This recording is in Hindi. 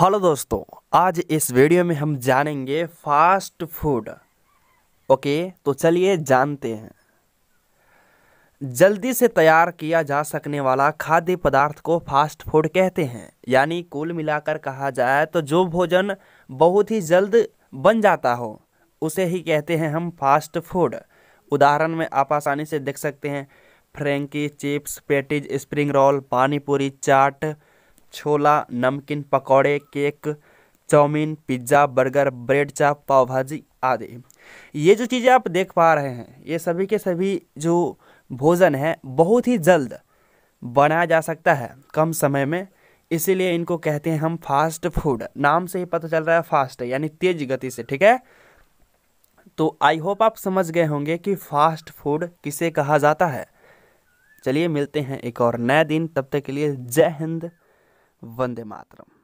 हेलो दोस्तों आज इस वीडियो में हम जानेंगे फास्ट फूड ओके तो चलिए जानते हैं जल्दी से तैयार किया जा सकने वाला खाद्य पदार्थ को फास्ट फूड कहते हैं यानी कुल मिलाकर कहा जाए तो जो भोजन बहुत ही जल्द बन जाता हो उसे ही कहते हैं हम फास्ट फूड उदाहरण में आप आसानी से देख सकते हैं frankie chips patties spring roll panipuri chaat chhola namkeen pakode cake chowmein pizza burger bread chaap pav भाजी आदि ये जो चीज़ें आप देख पा रहे हैं ये सभी के सभी जो भोजन है बहुत ही जल्द बनाया जा सकता है कम समय में इसीलिए इनको कहते हैं हम फास्ट फूड नाम से ही पता चल रहा है फास्ट यानी तेज गति से ठीक है तो आई होप आप समझ गए होंगे कि फास्ट फूड किसे कहा जाता है चलिए मिलते हैं एक और नए दिन तब तक के लिए जय हिंद वंदे मातरम